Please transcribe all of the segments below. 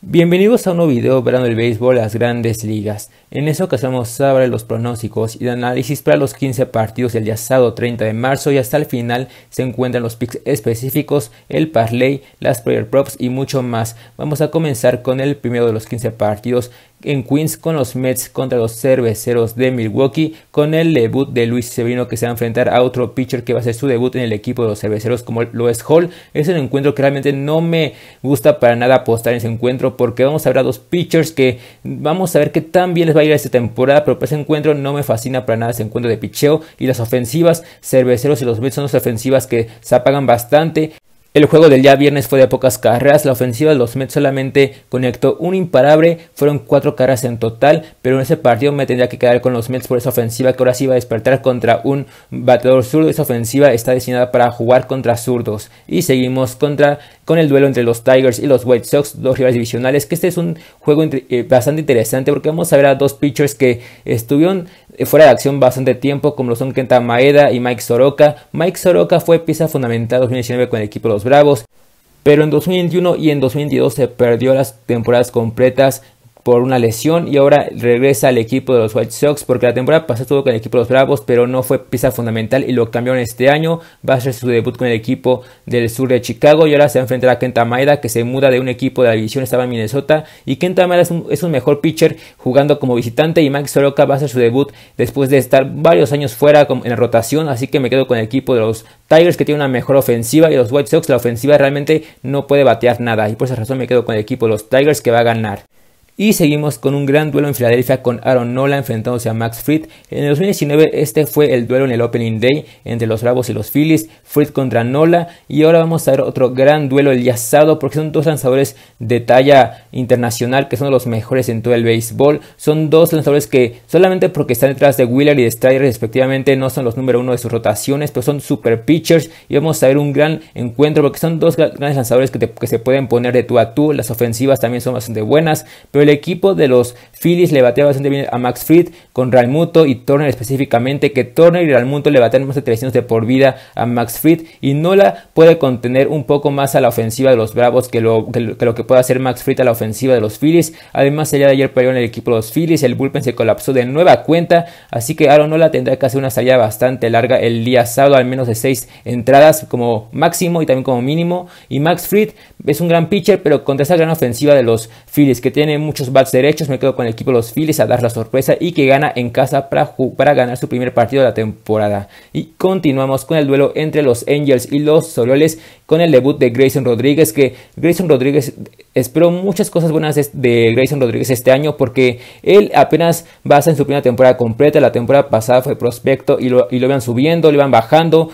Bienvenidos a un nuevo video verano el béisbol las grandes ligas. En esta ocasión vamos a los pronósticos y de análisis para los 15 partidos del día sábado 30 de marzo y hasta el final se encuentran los picks específicos, el parlay, las player props y mucho más. Vamos a comenzar con el primero de los 15 partidos en Queens con los Mets contra los cerveceros de Milwaukee con el debut de Luis Severino que se va a enfrentar a otro pitcher que va a hacer su debut en el equipo de los cerveceros como Lois Hall. Es un encuentro que realmente no me gusta para nada apostar en ese encuentro porque vamos a ver a dos pitchers que vamos a ver qué tan bien les va a ir a esta temporada pero para ese encuentro no me fascina para nada ese encuentro de picheo y las ofensivas cerveceros y los Mets son dos ofensivas que se apagan bastante el juego del día viernes fue de pocas carreras, la ofensiva de los Mets solamente conectó un imparable, fueron cuatro carreras en total, pero en ese partido me tendría que quedar con los Mets por esa ofensiva que ahora sí va a despertar contra un bateador zurdo, esa ofensiva está destinada para jugar contra zurdos y seguimos contra con el duelo entre los Tigers y los White Sox, dos rivales divisionales, que este es un juego eh, bastante interesante porque vamos a ver a dos pitchers que estuvieron eh, fuera de acción bastante tiempo, como lo son Kenta Maeda y Mike Soroka. Mike Soroka fue pieza fundamental en 2019 con el equipo de los Bravos, pero en 2021 y en 2022 se perdió las temporadas completas por una lesión y ahora regresa al equipo de los White Sox porque la temporada pasada estuvo con el equipo de los Bravos pero no fue pieza fundamental y lo cambiaron este año va a ser su debut con el equipo del sur de Chicago y ahora se va a enfrentar a Kenta Maeda que se muda de un equipo de la división estaba en Minnesota y Kenta Maeda es un, mejor pitcher jugando como visitante y Max Soroka va a hacer su debut después de estar varios años fuera en la rotación así que me quedo con el equipo de los Tigers que tiene una mejor ofensiva y los White Sox la ofensiva realmente no puede batear nada y por esa razón me quedo con el equipo de los Tigers que va a ganar. Y seguimos con un gran duelo en Filadelfia con Aaron Nola enfrentándose a Max Fried. En el 2019 este fue el duelo en el Opening Day entre los Bravos y los Phillies, Fried contra Nola. Y ahora vamos a ver otro gran duelo el día porque son dos lanzadores de talla internacional que son los mejores en todo el béisbol. Son dos lanzadores que solamente porque están detrás de Wheeler y de Strider respectivamente no son los número uno de sus rotaciones, pero son super pitchers y vamos a ver un gran encuentro porque son dos grandes lanzadores que, que se pueden poner de tú a tú. Las ofensivas también son bastante buenas, pero el equipo de los Phillies le batea bastante bien a Max Fried con Realmuto y Turner específicamente, que Turner y Realmuto le baten más de 300 de por vida a Max Fried y Nola puede contener un poco más a la ofensiva de los Bravos que lo que, puede hacer Max Fried a la ofensiva de los Phillies. Además, allá de ayer perdió en el equipo de los Phillies, el bullpen se colapsó de nueva cuenta, así que Aaron Nola tendrá que hacer una salida bastante larga el día sábado, al menos de 6 entradas como máximo y también como mínimo. Y Max Fried es un gran pitcher, pero contra esa gran ofensiva de los Phillies que tiene mucho muchos bats derechos. Me quedo con el equipo de los Phillies a dar la sorpresa y que gana en casa para, para ganar su primer partido de la temporada. Y continuamos con el duelo entre los Angels y los Sololes con el debut de Grayson Rodríguez. Que Grayson Rodríguez, espero muchas cosas buenas de Grayson Rodríguez este año porque él apenas va ser en su primera temporada completa. La temporada pasada fue prospecto y lo, y lo iban subiendo, lo iban bajando.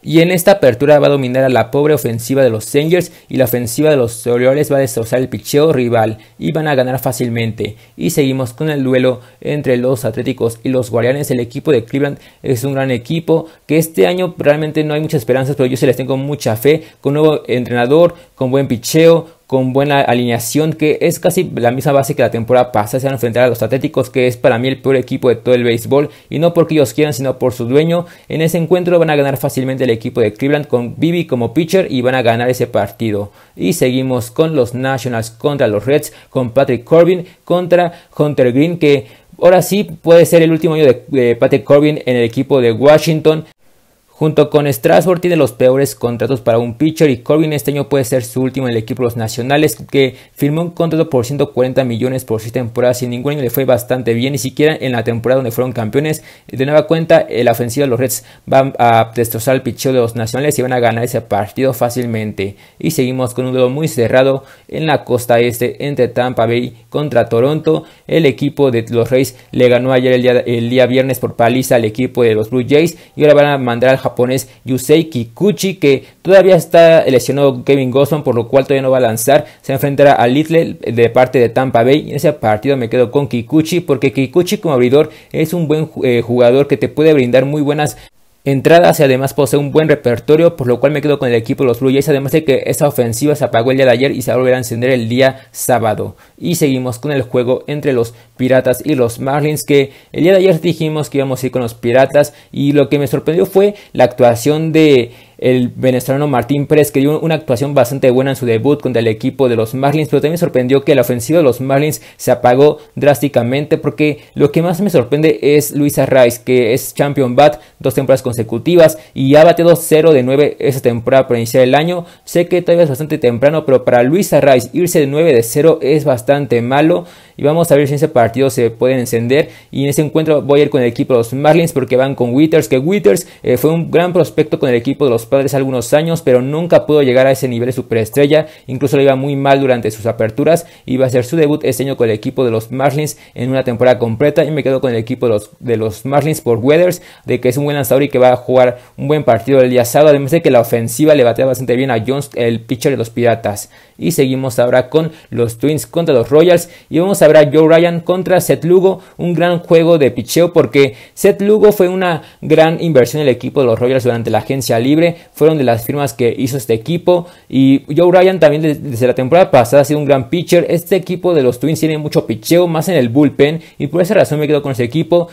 Y en esta apertura va a dominar a la pobre ofensiva de los Angels. y la ofensiva de los Orioles va a destrozar el picheo rival y van a ganar fácilmente. Y seguimos con el duelo entre los Atléticos y los Guardianes. El equipo de Cleveland es un gran equipo que este año realmente no hay muchas esperanzas, pero yo se les tengo mucha fe con nuevo entrenador, con buen picheo, con buena alineación, que es casi la misma base que la temporada pasada, se van a enfrentar a los Atléticos, que es para mí el peor equipo de todo el béisbol, y no porque ellos quieran, sino por su dueño. En ese encuentro van a ganar fácilmente el equipo de Cleveland con Bibi como pitcher y van a ganar ese partido. Y seguimos con los Nationals contra los Reds, con Patrick Corbin contra Hunter Green, que Ahora sí puede ser el último año de, de Patrick Corbin en el equipo de Washington. Junto con Strasbourg tiene los peores contratos para un pitcher y Corbin este año puede ser su último en el equipo de los Nacionales que firmó un contrato por 140 millones por seis temporadas sin ningún año le fue bastante bien, ni siquiera en la temporada donde fueron campeones. De nueva cuenta, eh, la ofensiva de los Reds va a destrozar el pitcher de los Nacionales y van a ganar ese partido fácilmente. Y seguimos con un duelo muy cerrado en la costa este entre Tampa Bay contra Toronto. El equipo de los Reyes le ganó ayer el día, el día viernes por paliza al equipo de los Blue Jays y ahora van a mandar al japonés Yusei Kikuchi, que todavía está lesionado Kevin Gosson por lo cual todavía no va a lanzar. Se enfrentará a Little de parte de Tampa Bay. En ese partido me quedo con Kikuchi, porque Kikuchi como abridor es un buen eh, jugador que te puede brindar muy buenas entradas y además posee un buen repertorio, por lo cual me quedo con el equipo de los Blue Jays, además de que esa ofensiva se apagó el día de ayer y se va a volver a encender el día sábado. Y seguimos con el juego entre los Piratas y los Marlins, que el día de ayer dijimos que íbamos a ir con los Piratas y lo que me sorprendió fue la actuación de el venezolano Martín Pérez, que dio una actuación bastante buena en su debut contra el equipo de los Marlins, pero también sorprendió que la ofensiva de los Marlins se apagó drásticamente, porque lo que más me sorprende es Luisa Rice que es champion bat dos temporadas consecutivas y ha bateado 0 de 9 esa temporada para iniciar el año. Sé que todavía es bastante temprano, pero para Luisa Rice irse de 9 de 0 es bastante malo y vamos a ver si en ese partido se pueden encender y en ese encuentro voy a ir con el equipo de los Marlins porque van con Withers, que Withers eh, fue un gran prospecto con el equipo de los Padres algunos años, pero nunca pudo llegar a ese nivel de superestrella, incluso le iba muy mal durante sus aperturas y va a ser su debut este año con el equipo de los Marlins en una temporada completa y me quedo con el equipo de los, Marlins por Withers. de que es un buen lanzador y que va a jugar un buen partido el día sábado, además de que la ofensiva le batea bastante bien a Jones, el pitcher de los Piratas. Y seguimos ahora con los Twins contra los Royals. Y vamos a ver a Joe Ryan contra Seth Lugo. Un gran juego de picheo porque Seth Lugo fue una gran inversión en el equipo de los Royals durante la agencia libre. Fueron de las firmas que hizo este equipo. Y Joe Ryan también desde la temporada pasada ha sido un gran pitcher. Este equipo de los Twins tiene mucho picheo, más en el bullpen. Y por esa razón me quedo con este equipo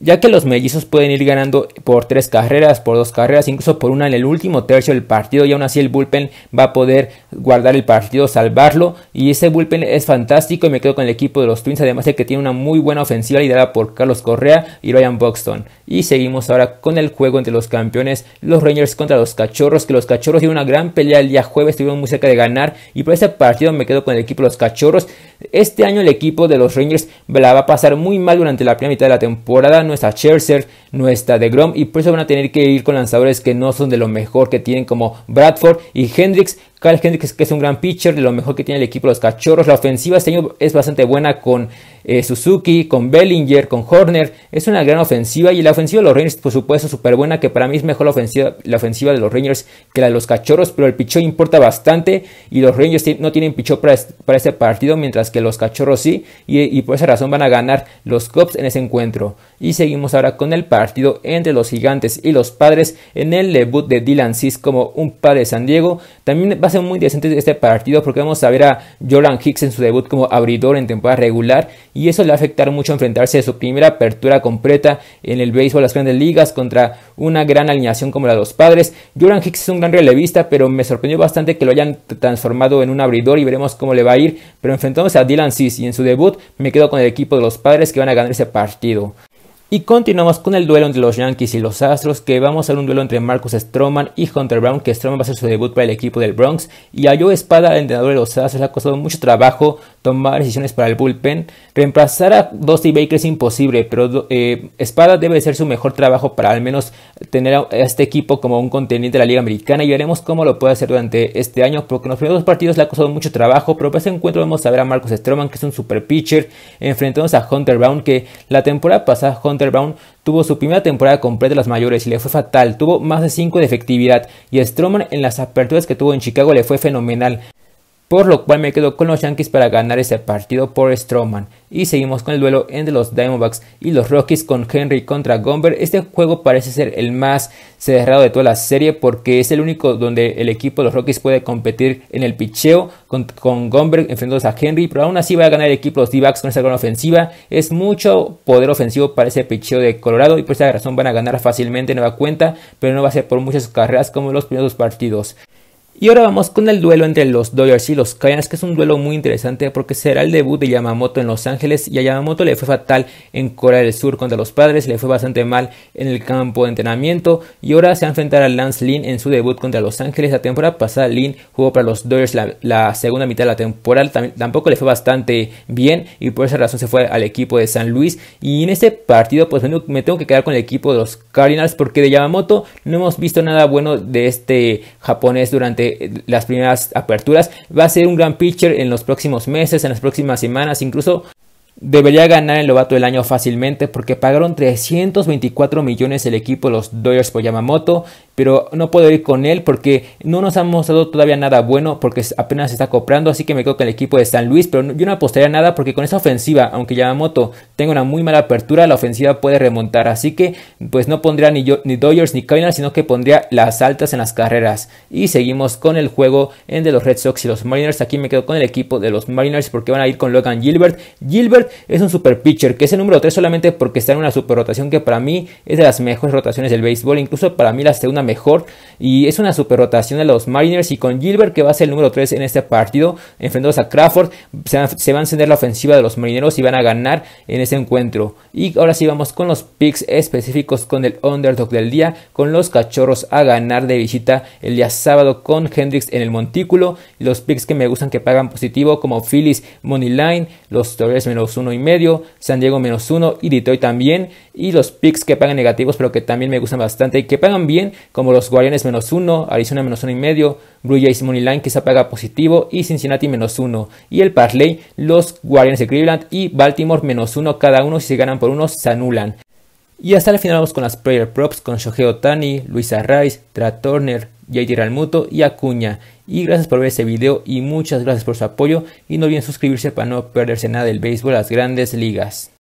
ya que los mellizos pueden ir ganando por tres carreras, por dos carreras, incluso por una en el último tercio del partido y aún así el bullpen va a poder guardar el partido, salvarlo. Y ese bullpen es fantástico y me quedo con el equipo de los Twins. Además de que tiene una muy buena ofensiva liderada por Carlos Correa y Ryan Buxton. Y seguimos ahora con el juego entre los campeones, los Rangers contra los Cachorros. Que los Cachorros dieron una gran pelea el día jueves, estuvieron muy cerca de ganar. Y por ese partido me quedo con el equipo de los Cachorros. Este año el equipo de los Rangers la va a pasar muy mal durante la primera mitad de la temporada. No está Scherzer, no está DeGrom. Y por eso van a tener que ir con lanzadores que no son de lo mejor que tienen como Bradford y Hendricks Kyle Hendricks que es un gran pitcher, de lo mejor que tiene el equipo de los cachorros. La ofensiva este año es bastante buena con eh, Suzuki, con Bellinger, con Horner. Es una gran ofensiva y la ofensiva de los Rangers, por supuesto, súper buena, que para mí es mejor la ofensiva, la ofensiva de los Rangers que la de los Cachorros, pero el pichón importa bastante y los Rangers no tienen pichón para, este partido, mientras que los Cachorros sí, y, por esa razón van a ganar los Cubs en ese encuentro. Y seguimos ahora con el partido entre los Gigantes y los Padres en el debut de Dylan Cis como un padre de San Diego. También va a ser muy decente este partido porque vamos a ver a Jordan Hicks en su debut como abridor en temporada regular y eso le va a afectar mucho enfrentarse a su primera apertura completa en el béisbol de las grandes ligas contra una gran alineación como la de los padres. Jordan Hicks es un gran relevista, pero me sorprendió bastante que lo hayan transformado en un abridor y veremos cómo le va a ir. Pero enfrentándose a Dylan Cis y en su debut, me quedo con el equipo de los padres que van a ganar ese partido. Y continuamos con el duelo entre los Yankees y los Astros, que vamos a ver un duelo entre Marcus Stroman y Hunter Brown, que Stroman va a hacer su debut para el equipo del Bronx. Y a Joe Espada, el entrenador de los Astros, le ha costado mucho trabajo tomar decisiones para el bullpen. Reemplazar a Dusty Baker es imposible, pero eh, Espada debe ser su mejor trabajo para al menos tener a este equipo como un contendiente de la Liga Americana. Y veremos cómo lo puede hacer durante este año, porque en los primeros dos partidos le ha costado mucho trabajo. Pero para ese encuentro vamos a ver a Marcus Stroman, que es un super pitcher, enfrentándose a Hunter Brown, que la temporada pasada Hunter Hunter Brown tuvo su primera temporada completa de las mayores y le fue fatal, tuvo más de 5 de efectividad y Stroman en las aperturas que tuvo en Chicago le fue fenomenal, por lo cual me quedo con los Yankees para ganar ese partido por Strowman. Y seguimos con el duelo entre los Diamondbacks y los Rockies con Henry contra Gomber. Este juego parece ser el más cerrado de toda la serie porque es el único donde el equipo de los Rockies puede competir en el pitcheo. con, Gomber enfrentándose a Henry. Pero aún así va a ganar el equipo de los D-Backs con esa gran ofensiva. Es mucho poder ofensivo para ese pitcheo de Colorado y por esa razón van a ganar fácilmente nueva cuenta. Pero no va a ser por muchas carreras como en los primeros partidos. Y ahora vamos con el duelo entre los Dodgers y los Cardinals que es un duelo muy interesante porque será el debut de Yamamoto en Los Ángeles y a Yamamoto le fue fatal en Corea del Sur contra los Padres, le fue bastante mal en el campo de entrenamiento y ahora se va a enfrentar a Lance Lynn en su debut contra Los Ángeles. La temporada pasada Lynn jugó para los Dodgers la, segunda mitad de la temporada, tampoco le fue bastante bien y por esa razón se fue al equipo de San Luis y en este partido pues me tengo que quedar con el equipo de los Cardinals porque de Yamamoto no hemos visto nada bueno de este japonés durante las primeras aperturas. Va a ser un gran pitcher en los próximos meses, en las próximas semanas, incluso debería ganar el novato del año fácilmente porque pagaron 324 millones el equipo los Dodgers por Yamamoto pero no puedo ir con él porque no nos ha mostrado todavía nada bueno porque apenas se está comprando, así que me quedo con el equipo de San Luis, pero yo no apostaría nada porque con esa ofensiva, aunque Yamamoto tenga una muy mala apertura, la ofensiva puede remontar, así que pues no pondría ni, yo, ni Dodgers ni Cardinals, sino que pondría las altas en las carreras. Y seguimos con el juego en de los Red Sox y los Mariners, aquí me quedo con el equipo de los Mariners porque van a ir con Logan Gilbert. Gilbert es un super pitcher, que es el número 3 solamente porque está en una super rotación que para mí es de las mejores rotaciones del béisbol, incluso para mí la segunda mejor. Y es una super rotación de los Mariners. Y con Gilbert, que va a ser el número 3 en este partido, enfrentados a Crawford, se va, a encender la ofensiva de los marineros y van a ganar en ese encuentro. Y ahora sí vamos con los picks específicos con el underdog del día, con los cachorros a ganar de visita el día sábado con Hendrix en el montículo. Los picks que me gustan que pagan positivo, como Phillies Money Line, los Torres menos uno y medio, San Diego menos uno y Detroit también y los picks que pagan negativos, pero que también me gustan bastante y que pagan bien, como los Guardianes menos uno Arizona menos uno y medio, Blue Jays Money Line quizá paga positivo y Cincinnati menos uno Y el Parley, los Guardianes de Cleveland y Baltimore menos uno cada uno, si se ganan por uno se anulan. Y hasta el final vamos con las player props con Shohei Otani, Luisa Rice, Tra Turner, JD Almuto y Acuña. Y gracias por ver este video y muchas gracias por su apoyo y no olviden suscribirse para no perderse nada del béisbol a las grandes ligas.